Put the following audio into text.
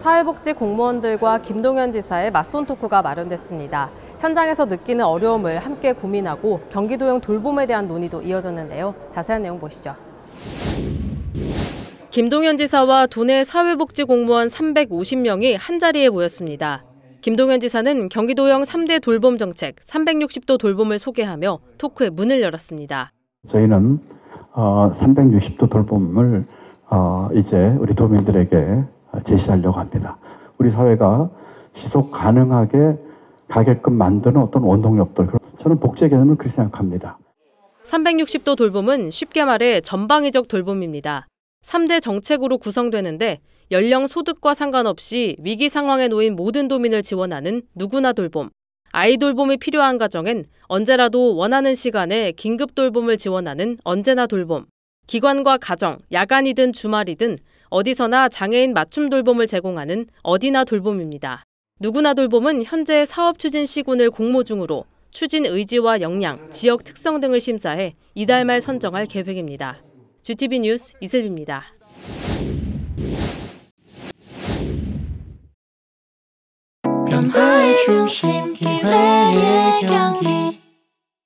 사회복지 공무원들과 김동현 지사의 맞선 토크가 마련됐습니다. 현장에서 느끼는 어려움을 함께 고민하고 경기도형 돌봄에 대한 논의도 이어졌는데요. 자세한 내용 보시죠. 김동현 지사와 도내 사회복지 공무원 350명이 한자리에 모였습니다. 김동현 지사는 경기도형 3대 돌봄 정책 360도 돌봄을 소개하며 토크의 문을 열었습니다. 저희는 360도 어, 돌봄을 어, 이제 우리 도민들에게 제시하려고 합니다. 우리 사회가 지속 가능하게 가게끔 만드는 어떤 원동력들. 저는 복제 개념을 그렇게 생각합니다. 360도 돌봄은 쉽게 말해 전방위적 돌봄입니다. 3대 정책으로 구성되는데 연령 소득과 상관없이 위기 상황에 놓인 모든 도민을 지원하는 누구나 돌봄. 아이 돌봄이 필요한 가정엔 언제라도 원하는 시간에 긴급 돌봄을 지원하는 언제나 돌봄. 기관과 가정, 야간이든 주말이든 어디서나 장애인 맞춤 돌봄을 제공하는 어디나 돌봄입니다. 누구나 돌봄은 현재 사업 추진 시군을 공모 중으로 추진 의지와 역량, 지역 특성 등을 심사해 이달 말 선정할 계획입니다. GTV 뉴스 이슬비입니다. 변화의 중심 기회의 경기